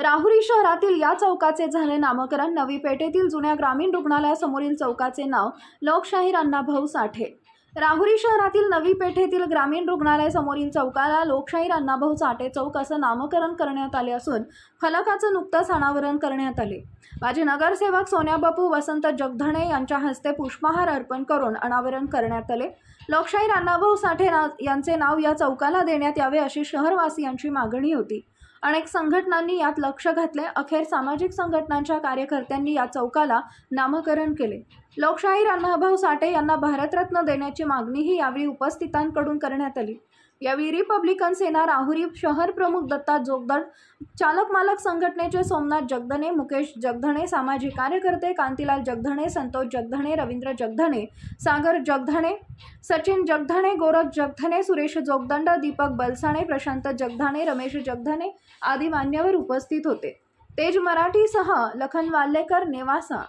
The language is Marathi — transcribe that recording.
राहुरी शहरातील या चौकाचे झाले नामकरण नवी पेठेतील जुन्या ग्रामीण रुग्णालयासमोरील चौकाचे नाव लोकशाहीर अण्णाभाऊ साठे राहुरी शहरातील नवी पेठेतील ग्रामीण रुग्णालयासमोरील चौकाला लोकशाहीर अण्णाभाऊ साठे चौक असं नामकरण करण्यात आले असून फलकाचं नुकतंच अनावरण करण्यात आले माजी नगरसेवक सोन्याबापू वसंत जगधणे यांच्या हस्ते पुष्पहार अर्पण करून अनावरण करण्यात आले लोकशाहीर अण्णाभाऊ साठे यांचे नाव या चौकाला देण्यात यावे अशी शहरवासियांची मागणी होती अनेक संघटनांनी यात लक्ष घातले अखेर सामाजिक संघटनांच्या कार्यकर्त्यांनी या चौकाला नामकरण केले लोकशाहीर अण्णाभाऊ साठे यांना भारतरत्न देण्याची मागणीही यावेळी उपस्थितांकडून करण्यात आली यावेळी रिपब्लिकन सेना राहुरी शहर प्रमुख दत्ता जोगदड चालक मालक संघटनेचे सोमनाथ जगधणे मुकेश जगधणे सामाजिक कार्यकर्ते कांतीलाल जगधणे संतोष जगधणे रवींद्र जगधणे सागर जगधणे सचिन जगधणे गोरख जगधणे सुरेश जोगदंड दीपक बलसाणे प्रशांत जगधाणे रमेश जगधणे आदी मान्यवर उपस्थित होते तेज मराठीसह लखन वाल्लेकर नेवासा